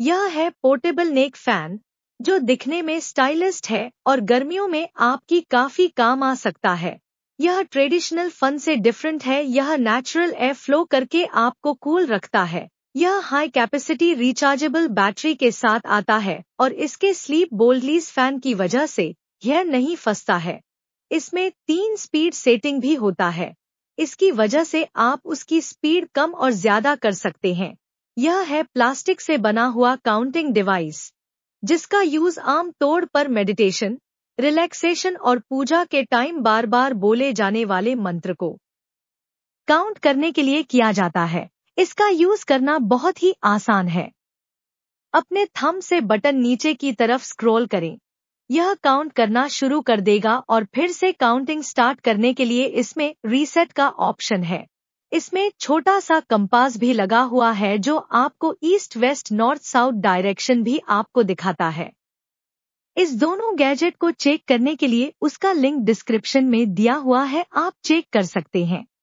यह है पोर्टेबल नेक फैन जो दिखने में स्टाइलिस्ट है और गर्मियों में आपकी काफी काम आ सकता है यह ट्रेडिशनल फन से डिफरेंट है यह नेचुरल एयर फ्लो करके आपको कूल रखता है यह हाई कैपेसिटी रिचार्जेबल बैटरी के साथ आता है और इसके स्लीप बोल्डलीज फैन की वजह से यह नहीं फंसता है इसमें तीन स्पीड सेटिंग भी होता है इसकी वजह से आप उसकी स्पीड कम और ज्यादा कर सकते हैं यह है प्लास्टिक से बना हुआ काउंटिंग डिवाइस जिसका यूज आमतौर पर मेडिटेशन रिलैक्सेशन और पूजा के टाइम बार बार बोले जाने वाले मंत्र को काउंट करने के लिए किया जाता है इसका यूज करना बहुत ही आसान है अपने थम से बटन नीचे की तरफ स्क्रॉल करें यह काउंट करना शुरू कर देगा और फिर से काउंटिंग स्टार्ट करने के लिए इसमें रीसेट का ऑप्शन है इसमें छोटा सा कंपास भी लगा हुआ है जो आपको east west north south direction भी आपको दिखाता है इस दोनों गैजेट को चेक करने के लिए उसका लिंक डिस्क्रिप्शन में दिया हुआ है आप चेक कर सकते हैं